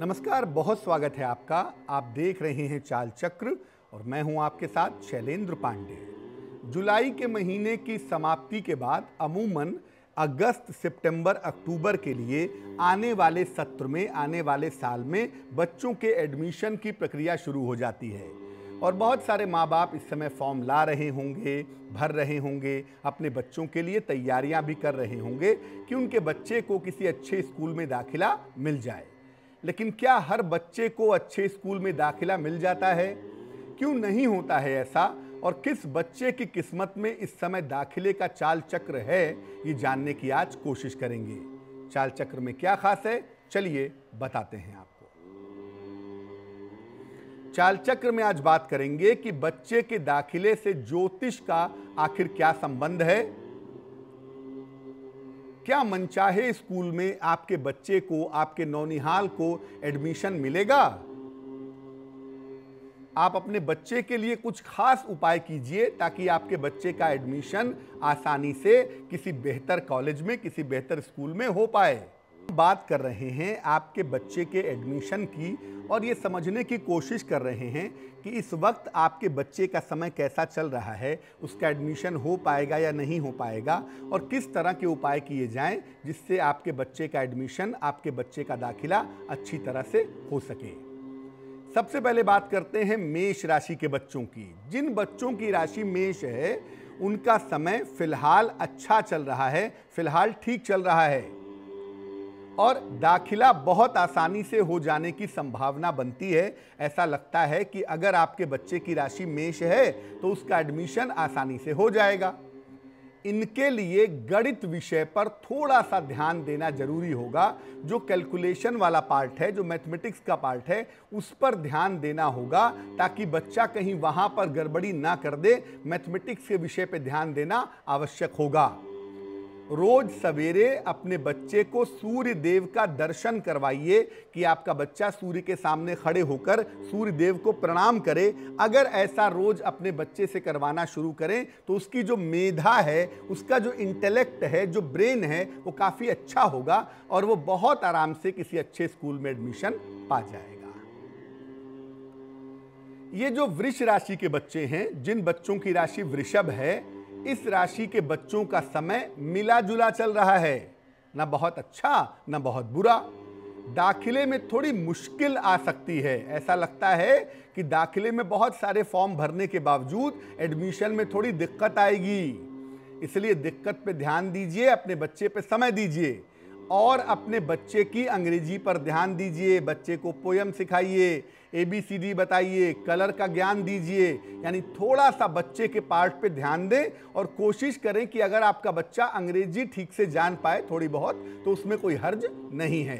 नमस्कार बहुत स्वागत है आपका आप देख रहे हैं चाल चक्र और मैं हूं आपके साथ शैलेंद्र पांडे जुलाई के महीने की समाप्ति के बाद अमूमन अगस्त सितंबर अक्टूबर के लिए आने वाले सत्र में आने वाले साल में बच्चों के एडमिशन की प्रक्रिया शुरू हो जाती है और बहुत सारे माँ बाप इस समय फॉर्म ला रहे होंगे भर रहे होंगे अपने बच्चों के लिए तैयारियाँ भी कर रहे होंगे कि उनके बच्चे को किसी अच्छे स्कूल में दाखिला मिल जाए लेकिन क्या हर बच्चे को अच्छे स्कूल में दाखिला मिल जाता है क्यों नहीं होता है ऐसा और किस बच्चे की किस्मत में इस समय दाखिले का चाल चक्र है ये जानने की आज कोशिश करेंगे चाल चक्र में क्या खास है चलिए बताते हैं आपको चाल चक्र में आज बात करेंगे कि बच्चे के दाखिले से ज्योतिष का आखिर क्या संबंध है क्या मनचाहे स्कूल में आपके बच्चे को आपके नौनिहाल को एडमिशन मिलेगा आप अपने बच्चे के लिए कुछ खास उपाय कीजिए ताकि आपके बच्चे का एडमिशन आसानी से किसी बेहतर कॉलेज में किसी बेहतर स्कूल में हो पाए बात कर रहे हैं आपके बच्चे के एडमिशन की और ये समझने की कोशिश कर रहे हैं कि इस वक्त आपके बच्चे का समय कैसा चल रहा है उसका एडमिशन हो पाएगा या नहीं हो पाएगा और किस तरह के उपाय किए जाएं जिससे आपके बच्चे का एडमिशन आपके बच्चे का दाखिला अच्छी तरह से हो सके सबसे पहले बात करते हैं मेष राशि के बच्चों की जिन बच्चों की राशि मेष है उनका समय फिलहाल अच्छा चल रहा है फिलहाल ठीक चल रहा है और दाखिला बहुत आसानी से हो जाने की संभावना बनती है ऐसा लगता है कि अगर आपके बच्चे की राशि मेष है तो उसका एडमिशन आसानी से हो जाएगा इनके लिए गणित विषय पर थोड़ा सा ध्यान देना जरूरी होगा जो कैलकुलेशन वाला पार्ट है जो मैथमेटिक्स का पार्ट है उस पर ध्यान देना होगा ताकि बच्चा कहीं वहाँ पर गड़बड़ी ना कर दे मैथमेटिक्स के विषय पर ध्यान देना आवश्यक होगा रोज सवेरे अपने बच्चे को सूर्य देव का दर्शन करवाइए कि आपका बच्चा सूर्य के सामने खड़े होकर सूर्य देव को प्रणाम करे अगर ऐसा रोज अपने बच्चे से करवाना शुरू करें तो उसकी जो मेधा है उसका जो इंटेलेक्ट है जो ब्रेन है वो काफ़ी अच्छा होगा और वो बहुत आराम से किसी अच्छे स्कूल में एडमिशन पा जाएगा ये जो वृक्ष राशि के बच्चे हैं जिन बच्चों की राशि वृषभ है इस राशि के बच्चों का समय मिला जुला चल रहा है ना बहुत अच्छा ना बहुत बुरा दाखिले में थोड़ी मुश्किल आ सकती है ऐसा लगता है कि दाखिले में बहुत सारे फॉर्म भरने के बावजूद एडमिशन में थोड़ी दिक्कत आएगी इसलिए दिक्कत पे ध्यान दीजिए अपने बच्चे पे समय दीजिए और अपने बच्चे की अंग्रेजी पर ध्यान दीजिए बच्चे को पोयम सिखाइए ए बी सी डी बताइए कलर का ज्ञान दीजिए यानी थोड़ा सा बच्चे के पार्ट पे ध्यान दें और कोशिश करें कि अगर आपका बच्चा अंग्रेजी ठीक से जान पाए थोड़ी बहुत तो उसमें कोई हर्ज नहीं है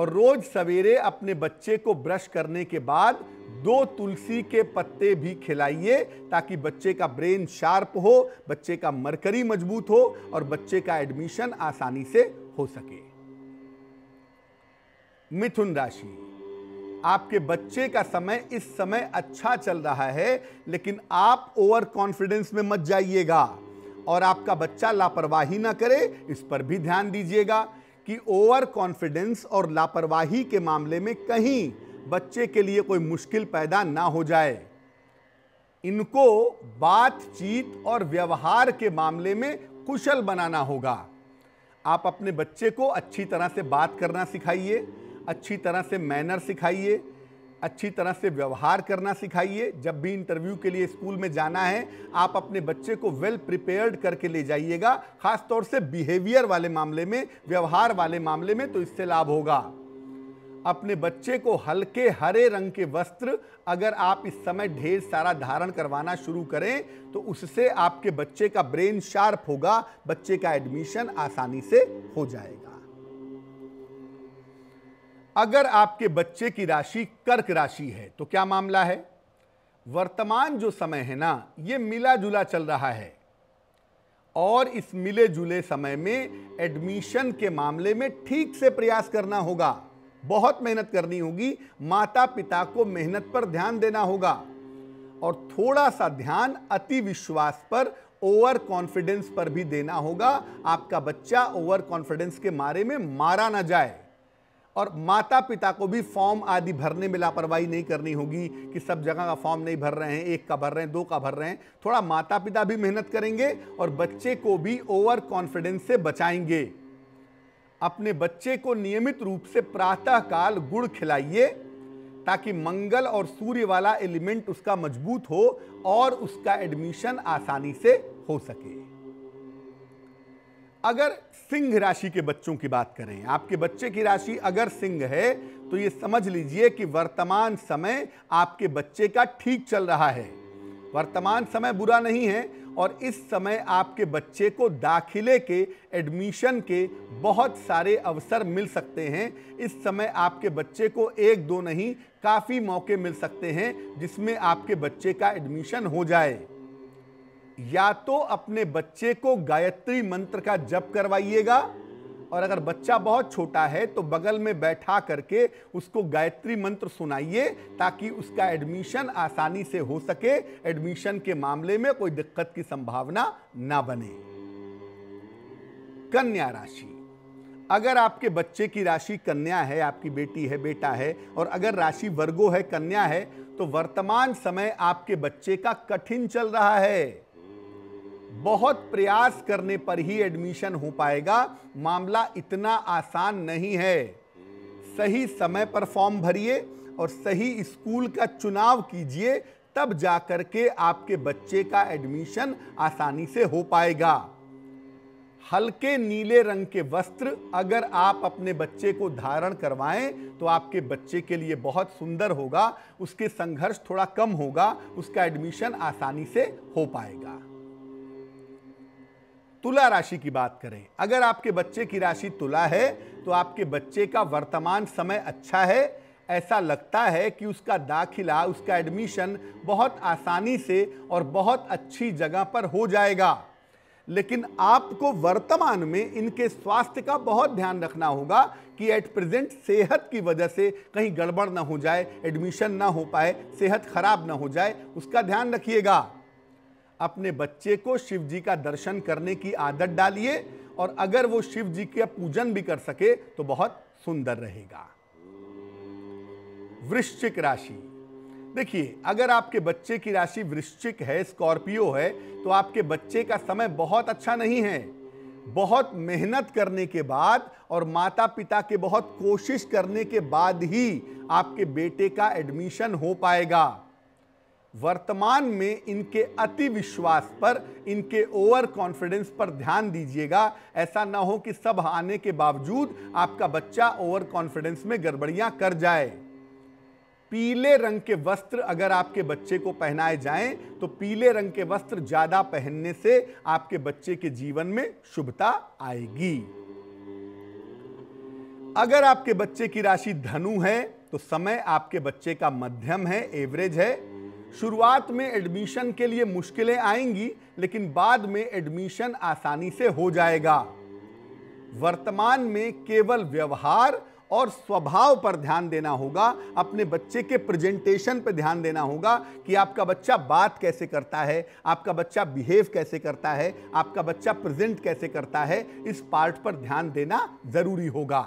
और रोज सवेरे अपने बच्चे को ब्रश करने के बाद दो तुलसी के पत्ते भी खिलाइए ताकि बच्चे का ब्रेन शार्प हो बच्चे का मरकरी मजबूत हो और बच्चे का एडमिशन आसानी से हो सके मिथुन राशि आपके बच्चे का समय इस समय अच्छा चल रहा है लेकिन आप ओवर कॉन्फिडेंस में मत जाइएगा और आपका बच्चा लापरवाही ना करे इस पर भी ध्यान दीजिएगा कि ओवर कॉन्फिडेंस और लापरवाही के मामले में कहीं बच्चे के लिए कोई मुश्किल पैदा ना हो जाए इनको बातचीत और व्यवहार के मामले में कुशल बनाना होगा आप अपने बच्चे को अच्छी तरह से बात करना सिखाइए अच्छी तरह से मैनर सिखाइए अच्छी तरह से व्यवहार करना सिखाइए जब भी इंटरव्यू के लिए स्कूल में जाना है आप अपने बच्चे को वेल प्रिपेयर्ड करके ले जाइएगा खासतौर से बिहेवियर वाले मामले में व्यवहार वाले मामले में तो इससे लाभ होगा अपने बच्चे को हल्के हरे रंग के वस्त्र अगर आप इस समय ढेर सारा धारण करवाना शुरू करें तो उससे आपके बच्चे का ब्रेन शार्प होगा बच्चे का एडमिशन आसानी से हो जाएगा अगर आपके बच्चे की राशि कर्क राशि है तो क्या मामला है वर्तमान जो समय है ना ये मिला जुला चल रहा है और इस मिले जुले समय में एडमिशन के मामले में ठीक से प्रयास करना होगा बहुत मेहनत करनी होगी माता पिता को मेहनत पर ध्यान देना होगा और थोड़ा सा ध्यान अति विश्वास पर ओवर कॉन्फिडेंस पर भी देना होगा आपका बच्चा ओवर कॉन्फिडेंस के मारे में मारा ना जाए और माता पिता को भी फॉर्म आदि भरने में लापरवाही नहीं करनी होगी कि सब जगह का फॉर्म नहीं भर रहे हैं एक का भर रहे हैं दो का भर रहे हैं थोड़ा माता पिता भी मेहनत करेंगे और बच्चे को भी ओवर कॉन्फिडेंस से बचाएंगे अपने बच्चे को नियमित रूप से प्रातःकाल गुड़ खिलाइए ताकि मंगल और सूर्य वाला एलिमेंट उसका मजबूत हो और उसका एडमिशन आसानी से हो सके अगर सिंह राशि के बच्चों की बात करें आपके बच्चे की राशि अगर सिंह है तो ये समझ लीजिए कि वर्तमान समय आपके बच्चे का ठीक चल रहा है वर्तमान समय बुरा नहीं है और इस समय आपके बच्चे को दाखिले के एडमिशन के बहुत सारे अवसर मिल सकते हैं इस समय आपके बच्चे को एक दो नहीं काफ़ी मौके मिल सकते हैं जिसमें आपके बच्चे का एडमिशन हो जाए या तो अपने बच्चे को गायत्री मंत्र का जप करवाइएगा और अगर बच्चा बहुत छोटा है तो बगल में बैठा करके उसको गायत्री मंत्र सुनाइए ताकि उसका एडमिशन आसानी से हो सके एडमिशन के मामले में कोई दिक्कत की संभावना ना बने कन्या राशि अगर आपके बच्चे की राशि कन्या है आपकी बेटी है बेटा है और अगर राशि वर्गो है कन्या है तो वर्तमान समय आपके बच्चे का कठिन चल रहा है बहुत प्रयास करने पर ही एडमिशन हो पाएगा मामला इतना आसान नहीं है सही समय पर फॉर्म भरिए और सही स्कूल का चुनाव कीजिए तब जाकर के आपके बच्चे का एडमिशन आसानी से हो पाएगा हल्के नीले रंग के वस्त्र अगर आप अपने बच्चे को धारण करवाएं तो आपके बच्चे के लिए बहुत सुंदर होगा उसके संघर्ष थोड़ा कम होगा उसका एडमिशन आसानी से हो पाएगा तुला राशि की बात करें अगर आपके बच्चे की राशि तुला है तो आपके बच्चे का वर्तमान समय अच्छा है ऐसा लगता है कि उसका दाखिला उसका एडमिशन बहुत आसानी से और बहुत अच्छी जगह पर हो जाएगा लेकिन आपको वर्तमान में इनके स्वास्थ्य का बहुत ध्यान रखना होगा कि एट प्रेजेंट सेहत की वजह से कहीं गड़बड़ ना हो जाए एडमिशन ना हो पाए सेहत खराब ना हो जाए उसका ध्यान रखिएगा अपने बच्चे को शिव जी का दर्शन करने की आदत डालिए और अगर वो शिव जी का पूजन भी कर सके तो बहुत सुंदर रहेगा वृश्चिक राशि देखिए अगर आपके बच्चे की राशि वृश्चिक है स्कॉर्पियो है तो आपके बच्चे का समय बहुत अच्छा नहीं है बहुत मेहनत करने के बाद और माता पिता के बहुत कोशिश करने के बाद ही आपके बेटे का एडमिशन हो पाएगा वर्तमान में इनके अति विश्वास पर इनके ओवर कॉन्फिडेंस पर ध्यान दीजिएगा ऐसा ना हो कि सब आने के बावजूद आपका बच्चा ओवर कॉन्फिडेंस में गड़बड़ियां कर जाए पीले रंग के वस्त्र अगर आपके बच्चे को पहनाए जाएं तो पीले रंग के वस्त्र ज़्यादा पहनने से आपके बच्चे के जीवन में शुभता आएगी अगर आपके बच्चे की राशि धनु है तो समय आपके बच्चे का मध्यम है एवरेज है शुरुआत में एडमिशन के लिए मुश्किलें आएंगी लेकिन बाद में एडमिशन आसानी से हो जाएगा वर्तमान में केवल व्यवहार और स्वभाव पर ध्यान देना होगा अपने बच्चे के प्रेजेंटेशन पर ध्यान देना होगा कि आपका बच्चा बात कैसे करता है आपका बच्चा बिहेव कैसे करता है आपका बच्चा प्रेजेंट कैसे करता है इस पार्ट पर ध्यान देना ज़रूरी होगा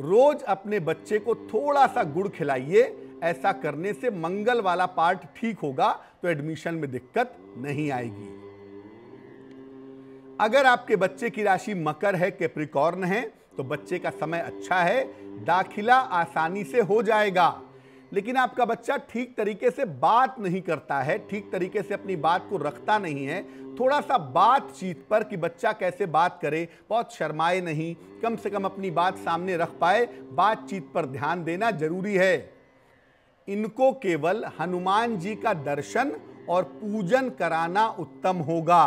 रोज अपने बच्चे को थोड़ा सा गुड़ खिलाइए ऐसा करने से मंगल वाला पार्ट ठीक होगा तो एडमिशन में दिक्कत नहीं आएगी अगर आपके बच्चे की राशि मकर है कैप्रिकॉर्न है तो बच्चे का समय अच्छा है दाखिला आसानी से हो जाएगा लेकिन आपका बच्चा ठीक तरीके से बात नहीं करता है ठीक तरीके से अपनी बात को रखता नहीं है थोड़ा सा बातचीत पर कि बच्चा कैसे बात करे बहुत शर्माए नहीं कम से कम अपनी बात सामने रख पाए बातचीत पर ध्यान देना जरूरी है इनको केवल हनुमान जी का दर्शन और पूजन कराना उत्तम होगा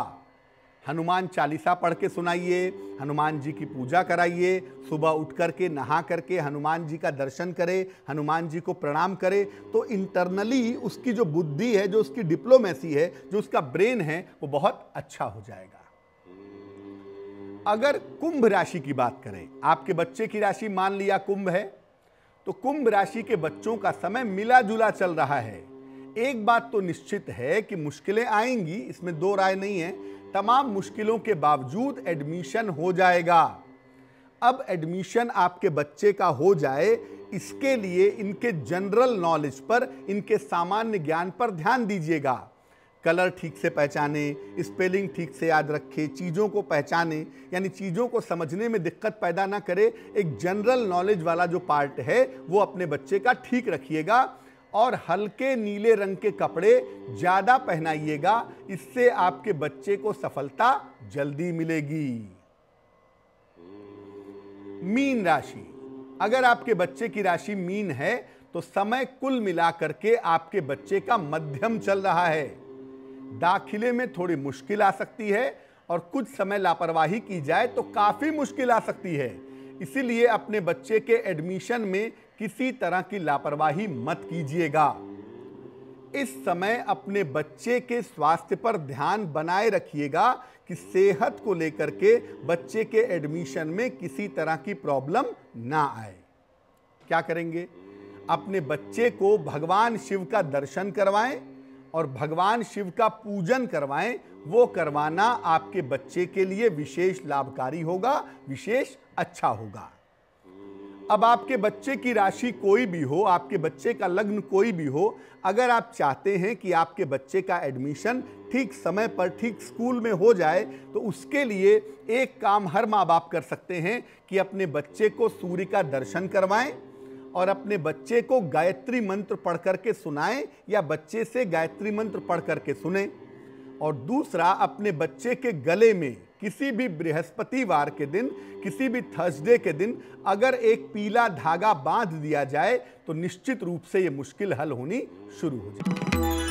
हनुमान चालीसा पढ़ के सुनाइए हनुमान जी की पूजा कराइए सुबह उठ कर के नहा करके हनुमान जी का दर्शन करे हनुमान जी को प्रणाम करे तो इंटरनली उसकी जो बुद्धि है जो उसकी डिप्लोमेसी है जो उसका ब्रेन है वो बहुत अच्छा हो जाएगा अगर कुंभ राशि की बात करें आपके बच्चे की राशि मान लिया कुंभ है तो कुंभ राशि के बच्चों का समय मिला जुला चल रहा है एक बात तो निश्चित है कि मुश्किलें आएंगी इसमें दो राय नहीं है तमाम मुश्किलों के बावजूद एडमिशन हो जाएगा अब एडमिशन आपके बच्चे का हो जाए इसके लिए इनके जनरल नॉलेज पर इनके सामान्य ज्ञान पर ध्यान दीजिएगा कलर ठीक से पहचाने स्पेलिंग ठीक से याद रखे चीज़ों को पहचाने यानी चीज़ों को समझने में दिक्कत पैदा ना करे एक जनरल नॉलेज वाला जो पार्ट है वो अपने बच्चे का ठीक रखिएगा और हल्के नीले रंग के कपड़े ज़्यादा पहनाइएगा इससे आपके बच्चे को सफलता जल्दी मिलेगी मीन राशि अगर आपके बच्चे की राशि मीन है तो समय कुल मिलाकर के आपके बच्चे का मध्यम चल रहा है दाखिले में थोड़ी मुश्किल आ सकती है और कुछ समय लापरवाही की जाए तो काफ़ी मुश्किल आ सकती है इसीलिए अपने बच्चे के एडमिशन में किसी तरह की लापरवाही मत कीजिएगा इस समय अपने बच्चे के स्वास्थ्य पर ध्यान बनाए रखिएगा कि सेहत को लेकर के बच्चे के एडमिशन में किसी तरह की प्रॉब्लम ना आए क्या करेंगे अपने बच्चे को भगवान शिव का दर्शन करवाएं और भगवान शिव का पूजन करवाएं वो करवाना आपके बच्चे के लिए विशेष लाभकारी होगा विशेष अच्छा होगा अब आपके बच्चे की राशि कोई भी हो आपके बच्चे का लग्न कोई भी हो अगर आप चाहते हैं कि आपके बच्चे का एडमिशन ठीक समय पर ठीक स्कूल में हो जाए तो उसके लिए एक काम हर माँ बाप कर सकते हैं कि अपने बच्चे को सूर्य का दर्शन करवाएं और अपने बच्चे को गायत्री मंत्र पढ़ करके सुनाएं या बच्चे से गायत्री मंत्र पढ़ करके सुने और दूसरा अपने बच्चे के गले में किसी भी बृहस्पतिवार के दिन किसी भी थर्सडे के दिन अगर एक पीला धागा बांध दिया जाए तो निश्चित रूप से ये मुश्किल हल होनी शुरू हो जाएगी